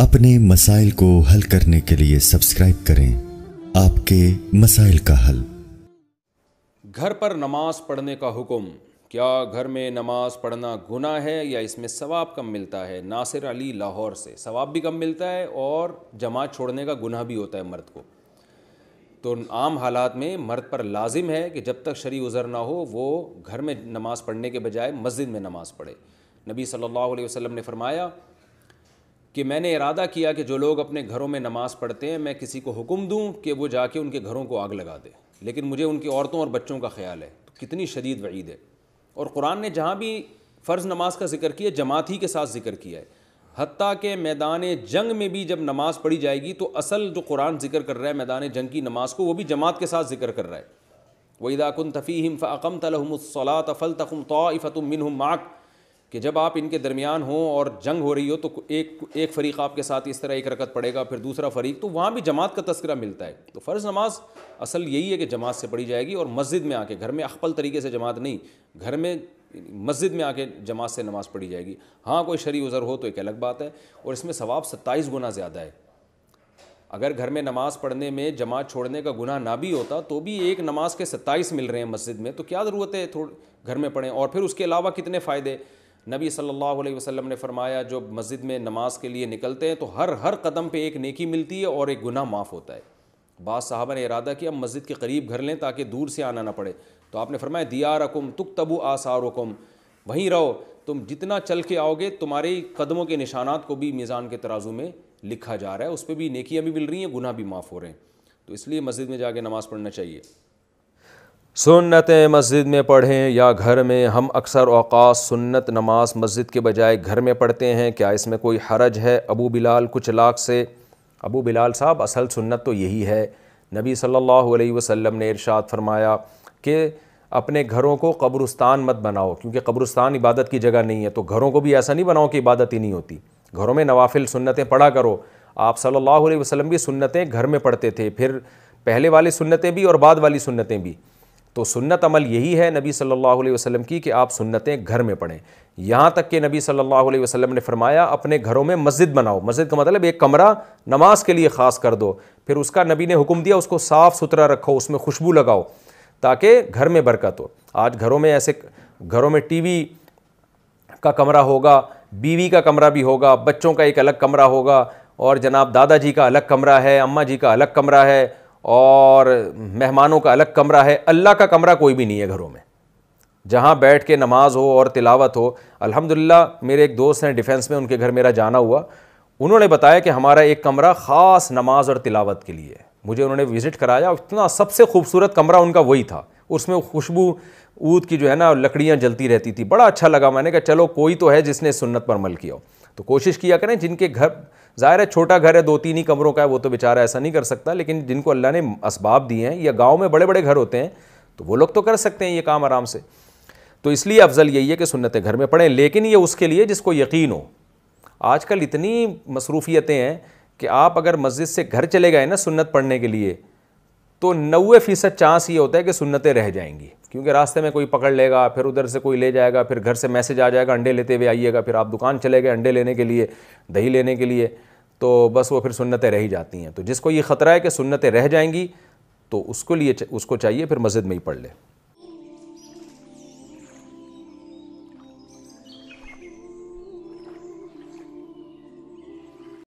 अपने मसाइल को हल करने के लिए सब्सक्राइब करें आपके मसाइल का हल घर पर नमाज पढ़ने का हुक्म क्या घर में नमाज पढ़ना गुना है या इसमें सवाब कम मिलता है नासिर अली लाहौर से सवाब भी कम मिलता है और जमात छोड़ने का गुना भी होता है मर्द को तो आम हालात में मर्द पर लाजिम है कि जब तक शरी उज़र ना हो वो घर में नमाज़ पढ़ने के बजाय मस्जिद में नमाज़ पढ़े नबी सल्लल्लाहु अलैहि वसल्लम ने फरमाया कि मैंने इरादा किया कि जो लोग अपने घरों में नमाज़ पढ़ते हैं मैं किसी को हुक्म दूँ कि वो जाके उनके घरों को आग लगा दे लेकिन मुझे उनकी औरतों और बच्चों का ख्याल है तो कितनी शदीद वईद है और कुरान ने जहाँ भी फ़र्ज़ नमाज का जिक्र किया जमात ही के साथ जिक्र किया है हती के मैदान जंग में भी जब नमाज़ पढ़ी जाएगी तो असल जो कुरान जिक्र कर रहा है मैदान जंग की नमाज को वो भी जमात के साथ जिक्र कर रहा है वईदाकुन तफ़ीम फ़ाकम तलहमसलात फ़ल तखम तो फ़तुम मिन माक कि जब आप इनके दरमियान हों और जंग हो रही हो तो एक एक फ़रीक आपके साथ इस तरह एक रकत पड़ेगा फिर दूसरा फ़रीक तो वहाँ भी जमात का तस्करा मिलता है तो फ़र्ज़ नमाज असल यही है कि जमात से पढ़ी जाएगी और मस्जिद में आके घर में अखपल तरीके से जमात नहीं घर में मस्जिद में आके जमात से नमाज़ पढ़ी जाएगी हाँ कोई शरी उज़र हो तो एक अलग बात है और इसमें सवाब सत्ताईस गुना ज़्यादा है अगर घर में नमाज़ पढ़ने में जमात छोड़ने का गुना ना भी होता तो भी एक नमाज के सत्ताईस मिल रहे हैं मस्जिद में तो क्या ज़रूरत है थोड़ा घर में पढ़ें और फिर उसके अलावा कितने फ़ायदे नबी सल्लल्लाहु अलैहि वसल्लम ने फरमाया जो मस्जिद में नमाज के लिए निकलते हैं तो हर हर कदम पे एक नेकी मिलती है और एक गुनाह माफ़ होता है बाद साहबा ने इरादा किया मस्जिद के करीब घर लें ताकि दूर से आना ना पड़े तो आपने फरमाया दिया रकुम तुक तबु आसारकुम वहीं रहो तुम जितना चल के आओगे तुम्हारे कदमों के निशानात को भी मीज़ान के तराजू में लिखा जा रहा है उस पर भी नेकियाँ भी मिल रही हैं गुनाह भी माफ़ हो रहे हैं तो इसलिए मस्जिद में जाके नमाज़ पढ़ना चाहिए सुन्नत मस्जिद में पढ़ें या घर में हम अक्सर अवकात सुन्नत नमाज मस्जिद के बजाय घर में पढ़ते हैं क्या इसमें कोई हरज है अबू बिलाल कुछ लाख से अबू बिलाल साहब असल सुन्नत तो यही है नबी सल्लल्लाहु अलैहि वसल्लम ने इरशाद फरमाया कि अपने घरों को कब्रस्तान मत बनाओ क्योंकि कब्रस्तान इबादत की जगह नहीं है तो घरों को भी ऐसा नहीं बनाओ कि इबादत ही नहीं होती घरों में नवाफिल सुन्नतें पढ़ा करो आप सल्लल्लाहु अलैहि वसल्लम की सुन्नतें घर में पढ़ते थे फिर पहले वाली सुन्नतें भी और बाद वाली सुन्नतें भी तो सुन्नत अमल यही है नबी सल्लल्लाहु अलैहि वसल्लम की कि आप सुन्नतें घर में पढ़ें यहाँ तक कि नबी सल्लल्लाहु अलैहि वसल्लम ने फरमाया अपने घरों में मस्जिद बनाओ मस्जिद का मतलब एक कमरा नमाज के लिए ख़ास कर दो फिर उसका नबी ने हुक्म दिया उसको साफ़ सुथरा रखो उसमें खुशबू लगाओ ताकि घर में बरकत हो आज घरों में ऐसे घरों में वी का कमरा होगा बीवी का कमरा भी होगा बच्चों का एक अलग कमरा होगा और जनाब दादाजी का अलग कमरा है अम्मा जी का अलग कमरा है और मेहमानों का अलग कमरा है अल्लाह का कमरा कोई भी नहीं है घरों में जहाँ बैठ के नमाज हो और तिलावत हो अल्हम्दुलिल्लाह मेरे एक दोस्त हैं डिफेंस में उनके घर मेरा जाना हुआ उन्होंने बताया कि हमारा एक कमरा ख़ास नमाज और तिलावत के लिए मुझे उन्होंने विज़िट कराया इतना सबसे खूबसूरत कमरा उनका वही था उसमें खुशबू ऊद की जो है ना लकड़ियाँ जलती रहती थी बड़ा अच्छा लगा मैंने कहा चलो कोई तो है जिसने सुन्नत पर अमल किया तो कोशिश किया करें जिनके घर ज़ाहिर है छोटा घर है दो तीन ही कमरों का है वो तो बेचारा ऐसा नहीं कर सकता लेकिन जिनको अल्लाह ने इसबाब दिए हैं या गाँव में बड़े बड़े घर होते हैं तो वो लोग तो कर सकते हैं ये काम आराम से तो इसलिए अफजल यही है कि सुनत घर में पढ़ें लेकिन ये उसके लिए जिसको यकीन हो आजकल इतनी मसरूफियतें हैं कि आप अगर मस्जिद से घर चले गए ना सुन्नत पढ़ने के लिए तो नवे फ़ीसद चांस ये होता है कि सुन्नतें रह जाएंगी क्योंकि रास्ते में कोई पकड़ लेगा फिर उधर से कोई ले जाएगा फिर घर से मैसेज आ जाएगा अंडे लेते हुए आइएगा फिर आप दुकान चले गए अंडे लेने के लिए दही लेने के लिए तो बस वो फिर सुन्नतें रह ही जाती हैं तो जिसको ये ख़तरा है कि सुन्नतें रह जाएंगी तो उसको लिए उसको चाहिए फिर मस्जिद में ही पढ़ ले